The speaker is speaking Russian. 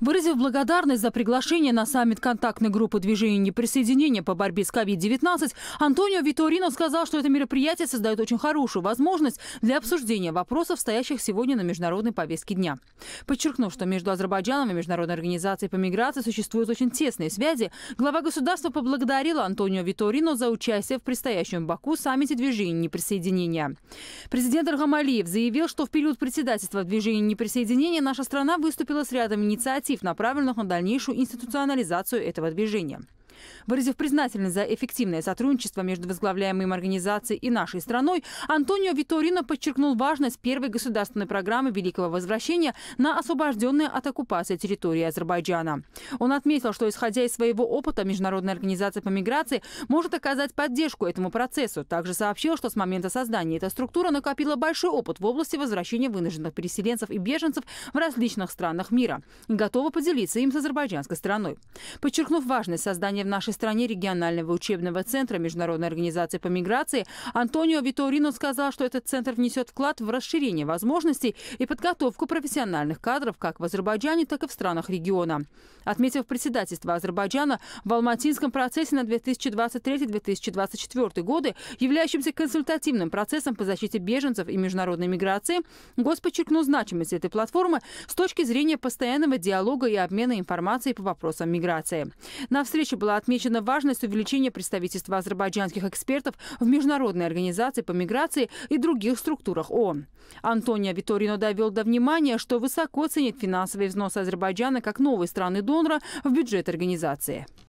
Выразив благодарность за приглашение на саммит контактной группы движения неприсоединения по борьбе с COVID-19, Антонио Виторино сказал, что это мероприятие создает очень хорошую возможность для обсуждения вопросов, стоящих сегодня на международной повестке дня. Подчеркнув, что между Азербайджаном и Международной организацией по миграции существуют очень тесные связи, глава государства поблагодарил Антонио Виторино за участие в предстоящем в Баку саммите движения неприсоединения. Президент Архамалиев заявил, что в период председательства движения неприсоединения наша страна выступила с рядом инициатив, инициатив, направленных на дальнейшую институционализацию этого движения. Выразив признательность за эффективное сотрудничество между возглавляемыми организацией и нашей страной, Антонио Виторино подчеркнул важность первой государственной программы Великого Возвращения на освобожденные от оккупации территории Азербайджана. Он отметил, что, исходя из своего опыта, Международная организация по миграции может оказать поддержку этому процессу. Также сообщил, что с момента создания эта структура накопила большой опыт в области возвращения вынужденных переселенцев и беженцев в различных странах мира и готова поделиться им с азербайджанской страной. Подчеркнув важность создания в нашей стране регионального учебного центра Международной организации по миграции, Антонио Виторино сказал, что этот центр внесет вклад в расширение возможностей и подготовку профессиональных кадров как в Азербайджане, так и в странах региона. Отметив председательство Азербайджана в Алматинском процессе на 2023-2024 годы, являющимся консультативным процессом по защите беженцев и международной миграции, Гос подчеркнул значимость этой платформы с точки зрения постоянного диалога и обмена информацией по вопросам миграции. На встрече была отмечена важность увеличения представительства азербайджанских экспертов в Международной организации по миграции и других структурах ООН. Антонио Виторино довел до внимания, что высоко ценит финансовый взнос Азербайджана как новой страны-донора в бюджет организации.